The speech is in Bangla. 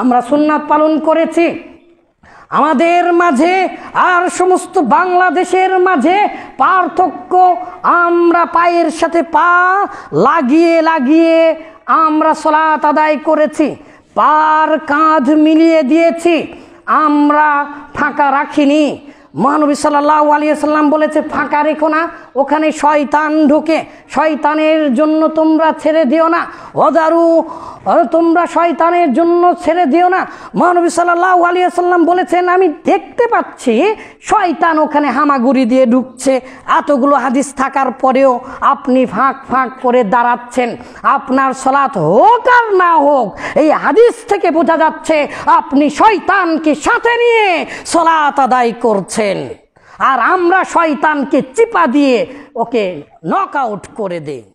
আমরা সুন্নাত পালন করেছি আমাদের মাঝে আর সমস্ত বাংলাদেশের মাঝে পার্থক্য আমরা পায়ের সাথে পা লাগিয়ে লাগিয়ে আমরা সলাত আদায় করেছি পার কাঁধ মিলিয়ে দিয়েছি আমরা ফাঁকা রাখিনি মহানবী সাল্লাহ আলিয়া সাল্লাম বলেছে ফাঁকা রেখো না ওখানে শয়তান ঢোকে শয়তানের জন্য তোমরা ছেড়ে দিও না অদারু তোমরা শয়তানের জন্য ছেড়ে দিও না মহানবী সাল্লাহ আলিয়াল্লাম বলেছেন আমি দেখতে পাচ্ছি শয়তান ওখানে হামাগুড়ি দিয়ে ঢুকছে এতগুলো হাদিস থাকার পরেও আপনি ফাঁক ফাঁক করে দাঁড়াচ্ছেন আপনার সলাত হোক আর না হোক এই হাদিস থেকে বোঝা যাচ্ছে আপনি শয়তানকে সাথে নিয়ে সলাত আদায় করছেন আর আমরা শয়তানকে চিপা দিয়ে ওকে নক আউট করে দিই